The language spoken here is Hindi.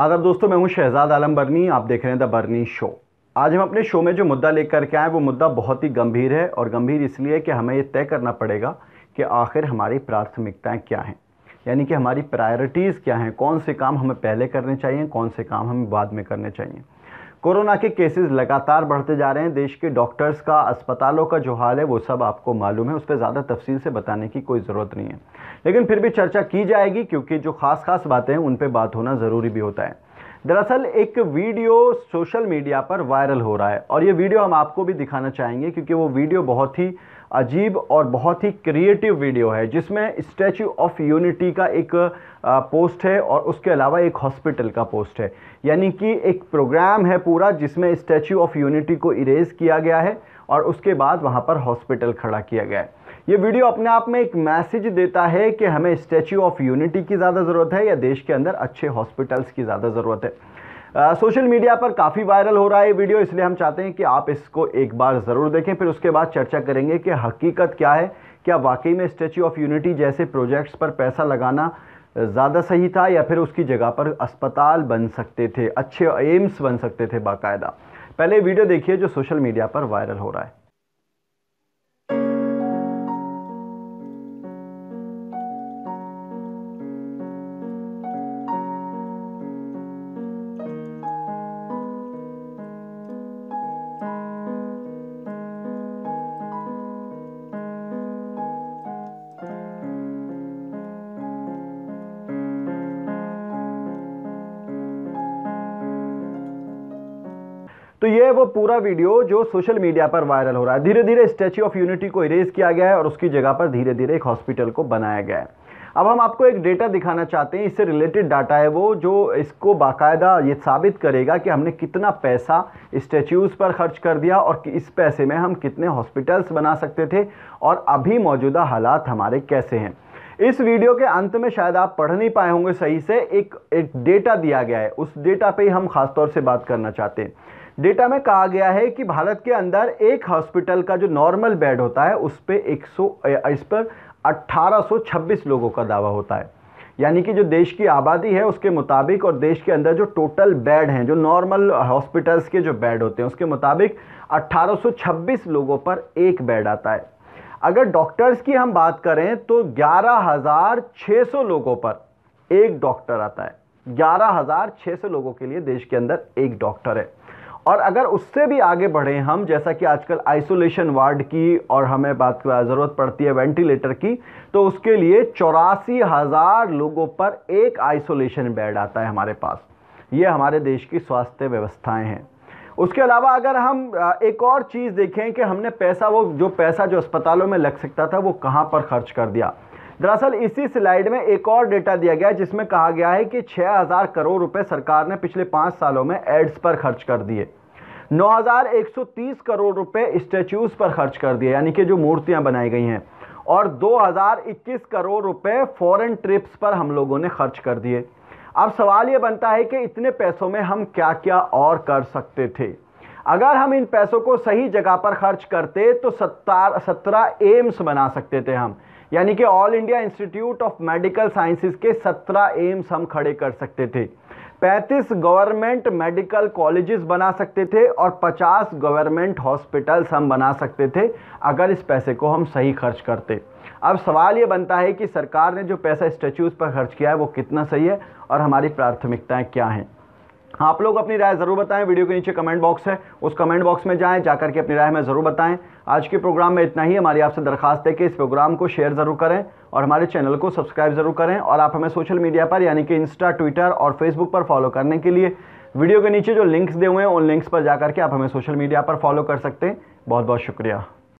आदर दोस्तों मैं हूं शहजाद आलम बर्नी आप देख रहे हैं द बर्नी शो आज हम अपने शो में जो मुद्दा लेकर के आए वो मुद्दा बहुत ही गंभीर है और गंभीर इसलिए कि हमें ये तय करना पड़ेगा कि आखिर हमारी प्राथमिकताएं क्या हैं यानी कि हमारी प्रायोरिटीज़ क्या हैं कौन से काम हमें पहले करने चाहिए कौन से काम हमें बाद में करने चाहिए कोरोना के केसेस लगातार बढ़ते जा रहे हैं देश के डॉक्टर्स का अस्पतालों का जो हाल है वो सब आपको मालूम है उस पर ज़्यादा तफसील से बताने की कोई ज़रूरत नहीं है लेकिन फिर भी चर्चा की जाएगी क्योंकि जो ख़ास ख़ास बातें हैं उन पर बात होना ज़रूरी भी होता है दरअसल एक वीडियो सोशल मीडिया पर वायरल हो रहा है और ये वीडियो हम आपको भी दिखाना चाहेंगे क्योंकि वो वीडियो बहुत ही अजीब और बहुत ही क्रिएटिव वीडियो है जिसमें स्टैचू ऑफ यूनिटी का एक पोस्ट है और उसके अलावा एक हॉस्पिटल का पोस्ट है यानी कि एक प्रोग्राम है पूरा जिसमें स्टैचू ऑफ यूनिटी को इरेज किया गया है और उसके बाद वहाँ पर हॉस्पिटल खड़ा किया गया है ये वीडियो अपने आप में एक मैसेज देता है कि हमें स्टैच्यू ऑफ यूनिटी की ज़्यादा ज़रूरत है या देश के अंदर अच्छे हॉस्पिटल्स की ज़्यादा ज़रूरत है सोशल मीडिया पर काफ़ी वायरल हो रहा है ये वीडियो इसलिए हम चाहते हैं कि आप इसको एक बार ज़रूर देखें फिर उसके बाद चर्चा करेंगे कि हकीकत क्या है क्या वाकई में स्टैचू ऑफ यूनिटी जैसे प्रोजेक्ट्स पर पैसा लगाना ज़्यादा सही था या फिर उसकी जगह पर अस्पताल बन सकते थे अच्छे एम्स बन सकते थे बाकायदा पहले वीडियो देखिए जो सोशल मीडिया पर वायरल हो रहा है तो ये वो पूरा वीडियो जो सोशल मीडिया पर वायरल हो रहा है धीरे धीरे स्टैच्यू ऑफ यूनिटी को इरेज किया गया है और उसकी जगह पर धीरे धीरे एक हॉस्पिटल को बनाया गया है अब हम आपको एक डेटा दिखाना चाहते हैं इससे रिलेटेड डाटा है वो जो इसको बाकायदा ये साबित करेगा कि हमने कितना पैसा स्टैच्यूज़ पर खर्च कर दिया और इस पैसे में हम कितने हॉस्पिटल्स बना सकते थे और अभी मौजूदा हालात हमारे कैसे हैं इस वीडियो के अंत में शायद आप पढ़ नहीं पाए होंगे सही से एक एक डेटा दिया गया है उस डेटा पर ही हम खासतौर से बात करना चाहते हैं डेटा में कहा गया है कि भारत के अंदर एक हॉस्पिटल का जो नॉर्मल बेड होता है उस पर एक सौ इस पर 1826 लोगों का दावा होता है यानी कि जो देश की आबादी है उसके मुताबिक और देश के अंदर जो टोटल बेड हैं जो नॉर्मल हॉस्पिटल्स के जो बेड होते हैं उसके मुताबिक 1826 लोगों पर एक बेड आता है अगर डॉक्टर्स की हम बात करें तो 11,600 लोगों पर एक डॉक्टर आता है 11,600 लोगों के लिए देश के अंदर एक डॉक्टर है और अगर उससे भी आगे बढ़ें हम जैसा कि आजकल आइसोलेशन वार्ड की और हमें बात ज़रूरत पड़ती है वेंटिलेटर की तो उसके लिए चौरासी हज़ार लोगों पर एक आइसोलेशन बेड आता है हमारे पास ये हमारे देश की स्वास्थ्य व्यवस्थाएँ हैं उसके अलावा अगर हम एक और चीज़ देखें कि हमने पैसा वो जो पैसा जो अस्पतालों में लग सकता था वो कहाँ पर खर्च कर दिया दरअसल इसी स्लाइड में एक और डेटा दिया गया है जिसमें कहा गया है कि 6000 करोड़ रुपए सरकार ने पिछले पाँच सालों में एड्स पर खर्च कर दिए 9130 करोड़ रुपए स्टेच्यूज पर खर्च कर दिए यानी कि जो मूर्तियां बनाई गई हैं और 2021 करोड़ रुपए फॉरेन ट्रिप्स पर हम लोगों ने खर्च कर दिए अब सवाल ये बनता है कि इतने पैसों में हम क्या क्या और कर सकते थे अगर हम इन पैसों को सही जगह पर खर्च करते तो सत्तार सत्रह एम्स बना सकते थे हम यानी कि All India Institute of Medical Sciences के 17 एम्स हम खड़े कर सकते थे 35 गवर्नमेंट मेडिकल कॉलेजेस बना सकते थे और 50 गवर्नमेंट हॉस्पिटल्स हम बना सकते थे अगर इस पैसे को हम सही खर्च करते अब सवाल ये बनता है कि सरकार ने जो पैसा स्टैचूज़ पर खर्च किया है वो कितना सही है और हमारी प्राथमिकताएं क्या हैं आप लोग अपनी राय ज़रूर बताएं वीडियो के नीचे कमेंट बॉक्स है उस कमेंट बॉक्स में जाएं जाकर के अपनी राय में ज़रूर बताएं आज के प्रोग्राम में इतना ही हमारी आपसे दरखास्त है कि इस प्रोग्राम को शेयर ज़रूर करें और हमारे चैनल को सब्सक्राइब ज़रूर करें और आप हमें सोशल मीडिया पर यानी कि इंस्टा ट्विटर और फेसबुक पर फॉलो करने के लिए वीडियो के नीचे जो लिंक्स दे हुए हैं उन लिंक्स पर जाकर के आप हमें सोशल मीडिया पर फॉलो कर सकते हैं बहुत बहुत शुक्रिया